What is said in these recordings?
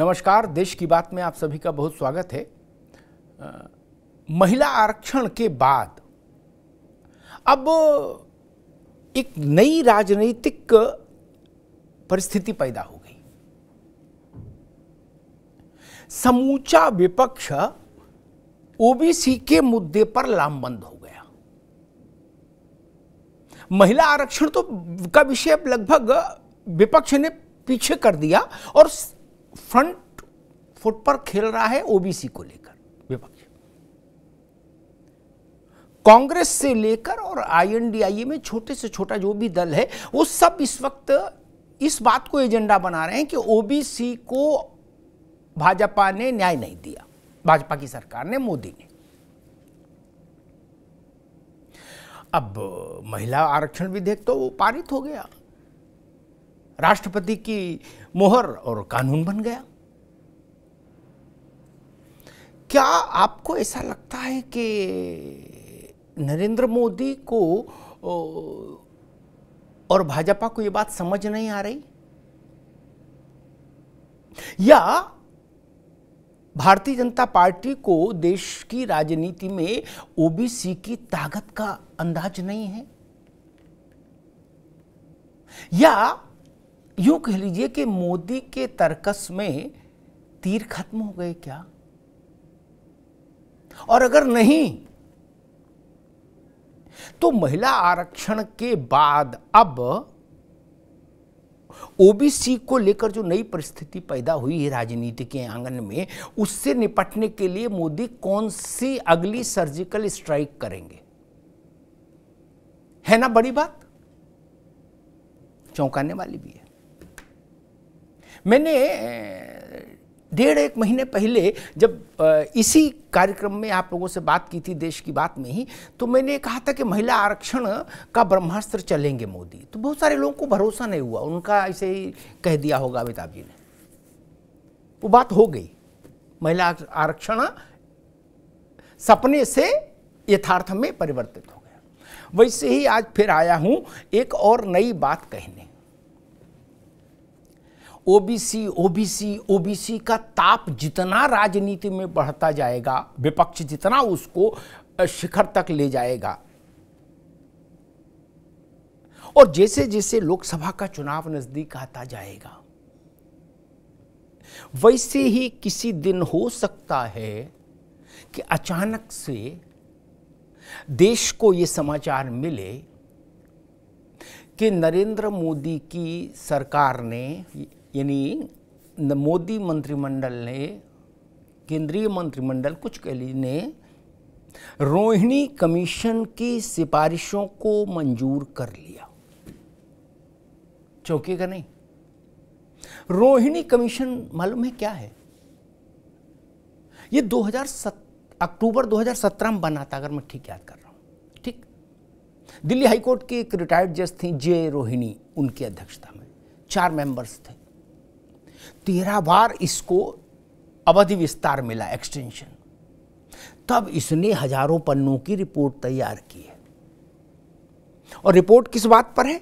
नमस्कार देश की बात में आप सभी का बहुत स्वागत है आ, महिला आरक्षण के बाद अब एक नई राजनीतिक परिस्थिति पैदा हो गई समूचा विपक्ष ओबीसी के मुद्दे पर लामबंद हो गया महिला आरक्षण तो का विषय लगभग विपक्ष ने पीछे कर दिया और फ्रंट फुट पर खेल रहा है ओबीसी को लेकर विपक्ष कांग्रेस से लेकर और आईएनडीआईए में छोटे से छोटा जो भी दल है वो सब इस वक्त इस बात को एजेंडा बना रहे हैं कि ओबीसी को भाजपा ने न्याय नहीं दिया भाजपा की सरकार ने मोदी ने अब महिला आरक्षण विधेयक तो पारित हो गया राष्ट्रपति की मोहर और कानून बन गया क्या आपको ऐसा लगता है कि नरेंद्र मोदी को और भाजपा को यह बात समझ नहीं आ रही या भारतीय जनता पार्टी को देश की राजनीति में ओबीसी की ताकत का अंदाज नहीं है या यूं कह लीजिए कि मोदी के तर्कस में तीर खत्म हो गए क्या और अगर नहीं तो महिला आरक्षण के बाद अब ओबीसी को लेकर जो नई परिस्थिति पैदा हुई है राजनीति के आंगन में उससे निपटने के लिए मोदी कौन सी अगली सर्जिकल स्ट्राइक करेंगे है ना बड़ी बात चौंकाने वाली भी है मैंने डेढ़ एक महीने पहले जब इसी कार्यक्रम में आप लोगों से बात की थी देश की बात में ही तो मैंने कहा था कि महिला आरक्षण का ब्रह्मास्त्र चलेंगे मोदी तो बहुत सारे लोगों को भरोसा नहीं हुआ उनका ऐसे ही कह दिया होगा अमिताभ जी ने वो बात हो गई महिला आरक्षण सपने से यथार्थ में परिवर्तित हो गया वैसे ही आज फिर आया हूँ एक और नई बात कहने ओबीसी ओबीसी ओबीसी का ताप जितना राजनीति में बढ़ता जाएगा विपक्ष जितना उसको शिखर तक ले जाएगा और जैसे जैसे लोकसभा का चुनाव नजदीक आता जाएगा वैसे ही किसी दिन हो सकता है कि अचानक से देश को यह समाचार मिले कि नरेंद्र मोदी की सरकार ने यानी मोदी मंत्रिमंडल ने केंद्रीय मंत्रिमंडल कुछ के लिए ने रोहिणी कमीशन की सिफारिशों को मंजूर कर लिया चौकी का नहीं रोहिणी कमीशन मालूम है क्या है ये 2007 अक्टूबर 2017 में बना था अगर मैं ठीक याद कर रहा हूं ठीक दिल्ली हाईकोर्ट की एक रिटायर्ड जज थी जे रोहिणी उनकी अध्यक्षता में चार मेंबर्स थे तेरह बार इसको अवधि विस्तार मिला एक्सटेंशन तब इसने हजारों पन्नों की रिपोर्ट तैयार की है और रिपोर्ट किस बात पर है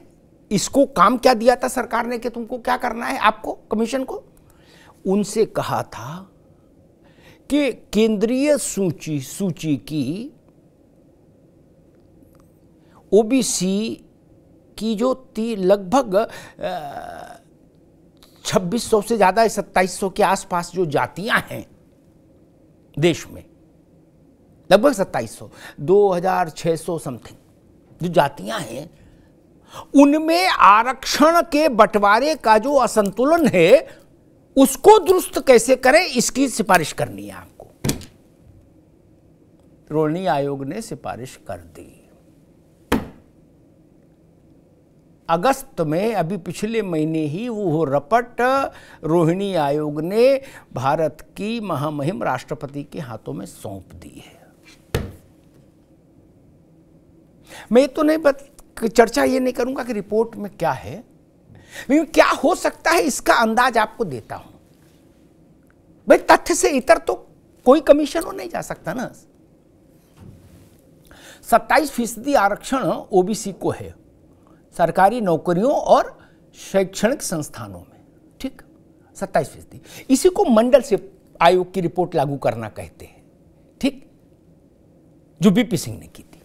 इसको काम क्या दिया था सरकार ने कि तुमको क्या करना है आपको कमीशन को उनसे कहा था कि केंद्रीय सूची सूची की ओबीसी की जो ती लगभग 2600 से ज़्यादा सत्ताईस सौ के आसपास जो जातियां हैं देश में लगभग 2700 2600 समथिंग जो जातियां हैं उनमें आरक्षण के बंटवारे का जो असंतुलन है उसको दुरुस्त कैसे करें इसकी सिफारिश करनी है आपको रोहिणी आयोग ने सिफारिश कर दी अगस्त में अभी पिछले महीने ही वो रपट रोहिणी आयोग ने भारत की महामहिम राष्ट्रपति के हाथों में सौंप दी है मैं तो नहीं बत, चर्चा ये नहीं करूंगा कि रिपोर्ट में क्या है क्या हो सकता है इसका अंदाज आपको देता हूं भाई तथ्य से इतर तो कोई कमीशन हो नहीं जा सकता ना सत्ताईस फीसदी आरक्षण ओबीसी को है सरकारी नौकरियों और शैक्षणिक संस्थानों में ठीक सत्ताईस फीसदी इसी को मंडल से आयोग की रिपोर्ट लागू करना कहते हैं ठीक जो बीपी सिंह ने की थी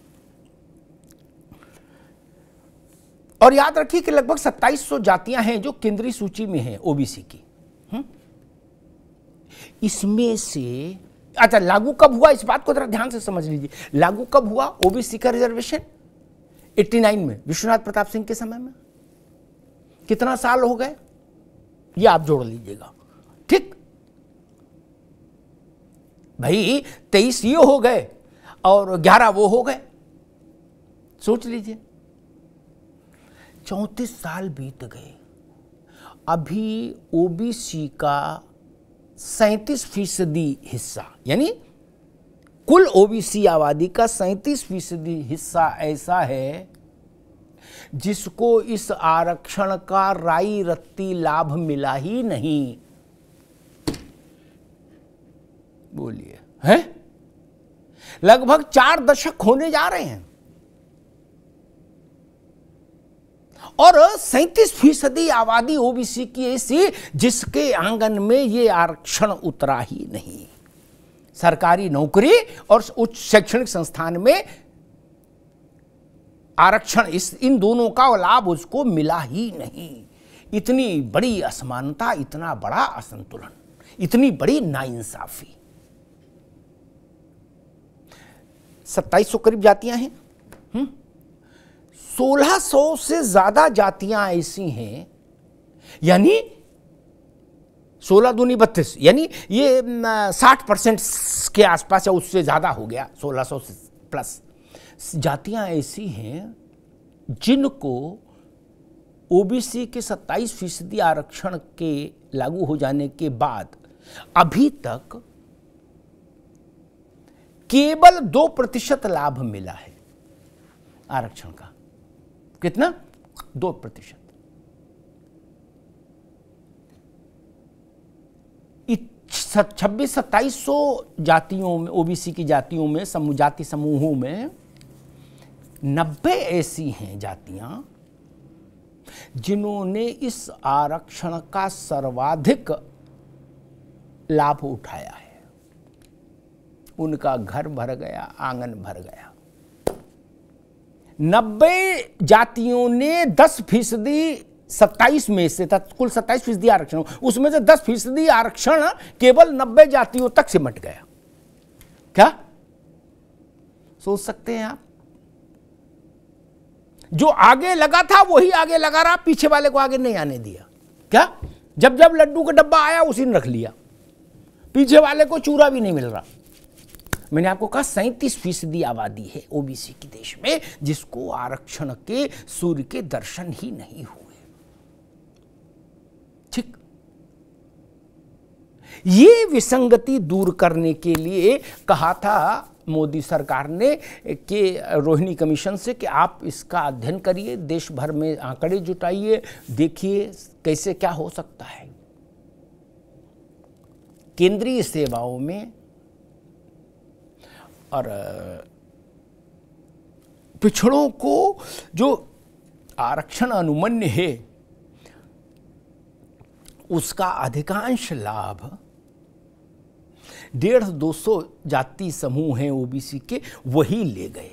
और याद रखिए कि लगभग 2700 जातियां हैं जो केंद्रीय सूची में हैं ओबीसी की हम्म? इसमें से अच्छा लागू कब हुआ इस बात को जरा ध्यान से समझ लीजिए लागू कब हुआ ओबीसी का रिजर्वेशन 89 में विश्वनाथ प्रताप सिंह के समय में कितना साल हो गए ये आप जोड़ लीजिएगा ठीक भाई तेईस ये हो गए और ग्यारह वो हो गए सोच लीजिए चौंतीस साल बीत गए अभी ओबीसी का सैंतीस फीसदी हिस्सा यानी कुल ओबीसी आबादी का सैंतीस फीसदी हिस्सा ऐसा है जिसको इस आरक्षण का राई रत्ती लाभ मिला ही नहीं बोलिए हैं लगभग चार दशक होने जा रहे हैं और सैतीस फीसदी आबादी ओबीसी की ऐसी जिसके आंगन में ये आरक्षण उतरा ही नहीं सरकारी नौकरी और उच्च शैक्षणिक संस्थान में आरक्षण इस इन दोनों का लाभ उसको मिला ही नहीं इतनी बड़ी असमानता इतना बड़ा असंतुलन इतनी बड़ी नाइंसाफी सत्ताईस सौ करीब जातियां हैं हम्म? सोलह सौ से ज्यादा जातियां ऐसी हैं यानी सोलह दूनी बत्तीस यानी ये साठ परसेंट के आसपास या उससे ज़्यादा हो गया सोलह सौ प्लस जातियां ऐसी हैं जिनको ओबीसी के सत्ताईस फीसदी आरक्षण के लागू हो जाने के बाद अभी तक केवल दो प्रतिशत लाभ मिला है आरक्षण का कितना दो प्रतिशत छब्बीस सत्ताईस सौ जातियों में ओबीसी की जातियों में समूह जाति समूहों में नब्बे ऐसी हैं जातियां जिन्होंने इस आरक्षण का सर्वाधिक लाभ उठाया है उनका घर भर गया आंगन भर गया नब्बे जातियों ने दस फीसदी सत्ताईस में से था कुल सत्ताईस फीसदी आरक्षण उसमें से दस फीसदी आरक्षण केवल नब्बे जातियों तक सिमट गया क्या सोच सकते हैं आप जो आगे लगा था वही आगे लगा रहा पीछे वाले को आगे नहीं आने दिया क्या जब जब लड्डू का डब्बा आया उसी ने रख लिया पीछे वाले को चूरा भी नहीं मिल रहा मैंने आपको कहा सैंतीस फीसदी आबादी है ओबीसी के देश में जिसको आरक्षण के सूर्य के दर्शन ही नहीं हुए ये विसंगति दूर करने के लिए कहा था मोदी सरकार ने के रोहिणी कमीशन से कि आप इसका अध्ययन करिए देश भर में आंकड़े जुटाइए देखिए कैसे क्या हो सकता है केंद्रीय सेवाओं में और पिछड़ों को जो आरक्षण अनुमन्य है उसका अधिकांश लाभ डेढ़ दो सौ जाति समूह हैं ओबीसी के वही ले गए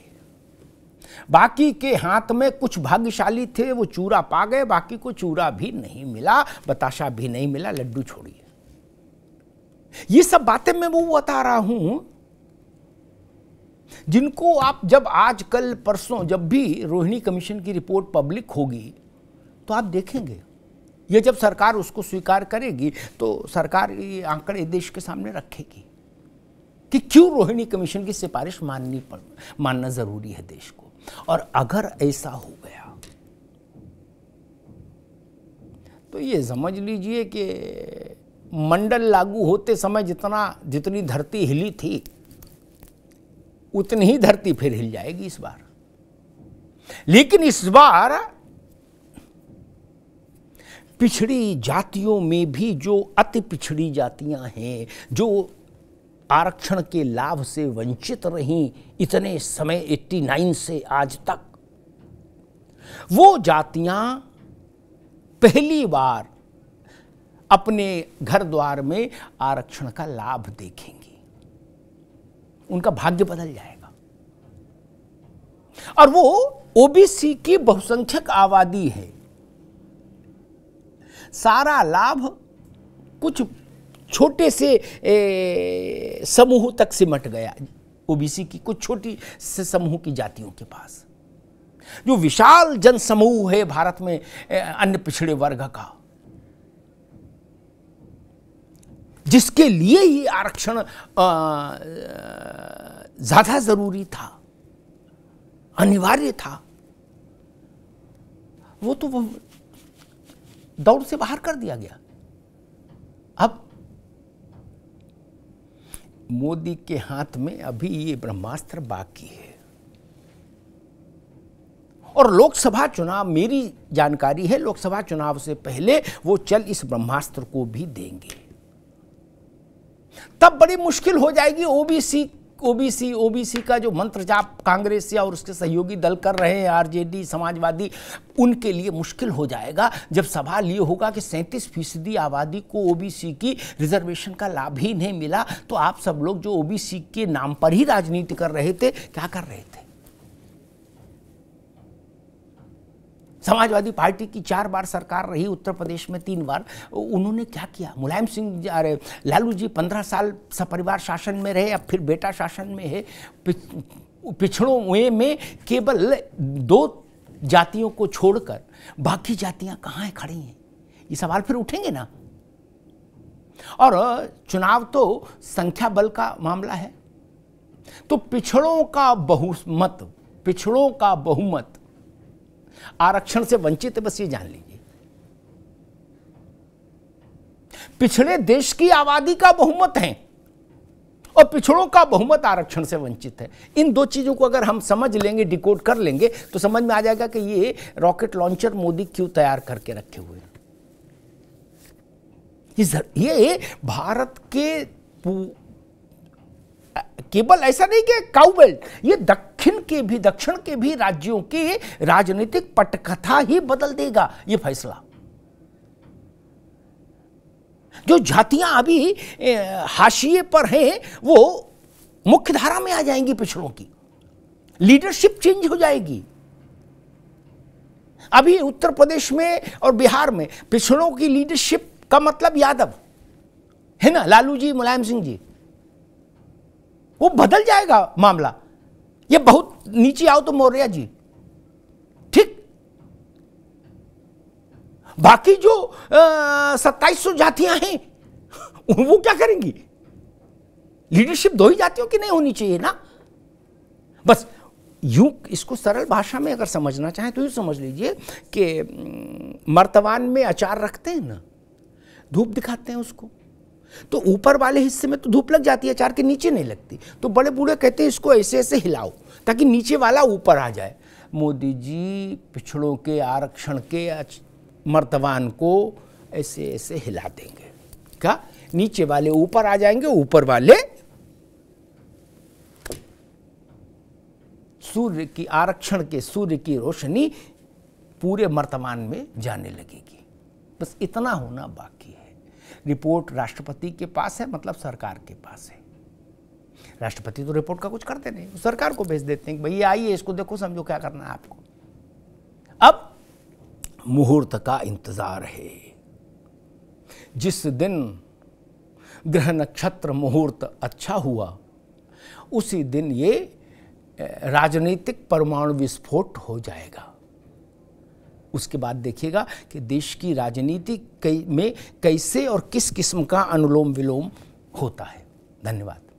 बाकी के हाथ में कुछ भाग्यशाली थे वो चूरा पा गए बाकी को चूरा भी नहीं मिला बताशा भी नहीं मिला लड्डू छोड़िए ये सब बातें मैं वो बता रहा हूं जिनको आप जब आज कल परसों जब भी रोहिणी कमीशन की रिपोर्ट पब्लिक होगी तो आप देखेंगे ये जब सरकार उसको स्वीकार करेगी तो सरकार ये आंकड़े देश के सामने रखेगी कि क्यों रोहिणी कमीशन की सिफारिश माननी पड़ मानना ज़रूरी है देश को और अगर ऐसा हो गया तो ये समझ लीजिए कि मंडल लागू होते समय जितना जितनी धरती हिली थी उतनी ही धरती फिर हिल जाएगी इस बार लेकिन इस बार पिछड़ी जातियों में भी जो अति पिछड़ी जातियां हैं जो आरक्षण के लाभ से वंचित रहीं इतने समय 89 से आज तक वो जातियां पहली बार अपने घर द्वार में आरक्षण का लाभ देखेंगी उनका भाग्य बदल जाएगा और वो ओबीसी की बहुसंख्यक आबादी है सारा लाभ कुछ छोटे से समूह तक सिमट गया ओबीसी की कुछ छोटी से समूह की जातियों के पास जो विशाल जन समूह है भारत में अन्य पिछड़े वर्ग का जिसके लिए ही आरक्षण ज्यादा जरूरी था अनिवार्य था वो तो दौड़ से बाहर कर दिया गया अब मोदी के हाथ में अभी ये ब्रह्मास्त्र बाकी है और लोकसभा चुनाव मेरी जानकारी है लोकसभा चुनाव से पहले वो चल इस ब्रह्मास्त्र को भी देंगे तब बड़ी मुश्किल हो जाएगी ओबीसी ओबीसी ओबीसी का जो मंत्र जाप कांग्रेस या और उसके सहयोगी दल कर रहे हैं आरजेडी समाजवादी उनके लिए मुश्किल हो जाएगा जब सवाल ये होगा कि सैंतीस फीसदी आबादी को ओबीसी की रिजर्वेशन का लाभ ही नहीं मिला तो आप सब लोग जो ओबीसी के नाम पर ही राजनीति कर रहे थे क्या कर रहे थे समाजवादी पार्टी की चार बार सरकार रही उत्तर प्रदेश में तीन बार उन्होंने क्या किया मुलायम सिंह अरे लालू जी पंद्रह साल सपरिवार शासन में रहे अब फिर बेटा शासन में है पिछड़ों वे में केवल दो जातियों को छोड़कर बाकी जातियां कहाँ है खड़ी हैं ये सवाल फिर उठेंगे ना और चुनाव तो संख्या बल का मामला है तो पिछड़ों का बहुमत पिछड़ों का बहुमत आरक्षण से वंचित है बस ये जान लीजिए पिछड़े देश की आबादी का बहुमत है और पिछड़ों का बहुमत आरक्षण से वंचित है इन दो चीज़ों को अगर हम समझ लेंगे डिकोड कर लेंगे तो समझ में आ जाएगा कि ये रॉकेट लॉन्चर मोदी क्यों तैयार करके रखे हुए हैं ये भारत के केवल ऐसा नहीं कि काउबेल्ट ये दक्षिण दक्षिण के भी दक्षिण के भी राज्यों की राजनीतिक पटकथा ही बदल देगा यह फैसला जो जातियां अभी हाशिए पर हैं वो मुख्य धारा में आ जाएंगी पिछड़ों की लीडरशिप चेंज हो जाएगी अभी उत्तर प्रदेश में और बिहार में पिछड़ों की लीडरशिप का मतलब यादव है ना लालू जी मुलायम सिंह जी वो बदल जाएगा मामला ये बहुत नीचे आओ तो मौर्य जी ठीक बाकी जो सत्ताईस सौ जातियां हैं वो क्या करेंगी लीडरशिप दो ही जातियों की नहीं होनी चाहिए ना बस यूं इसको सरल भाषा में अगर समझना चाहें तो यूं समझ लीजिए कि मर्तवान में अचार रखते हैं ना धूप दिखाते हैं उसको तो ऊपर वाले हिस्से में तो धूप लग जाती है अचार के नीचे नहीं लगती तो बड़े बूढ़े कहते हैं इसको ऐसे ऐसे हिलाओ ताकि नीचे वाला ऊपर आ जाए मोदी जी पिछड़ों के आरक्षण के मर्तवान को ऐसे ऐसे हिला देंगे क्या नीचे वाले ऊपर आ जाएंगे ऊपर वाले सूर्य की आरक्षण के सूर्य की रोशनी पूरे मर्तमान में जाने लगेगी बस इतना होना बाकी है रिपोर्ट राष्ट्रपति के पास है मतलब सरकार के पास है राष्ट्रपति तो रिपोर्ट का कुछ करते नहीं सरकार को भेज देते हैं भैया आइए इसको देखो समझो क्या करना है आपको अब मुहूर्त का इंतजार है जिस दिन ग्रह नक्षत्र मुहूर्त अच्छा हुआ उसी दिन ये राजनीतिक परमाणु विस्फोट हो जाएगा उसके बाद देखिएगा कि देश की राजनीति कई में कैसे और किस किस्म का अनुलोम विलोम होता है धन्यवाद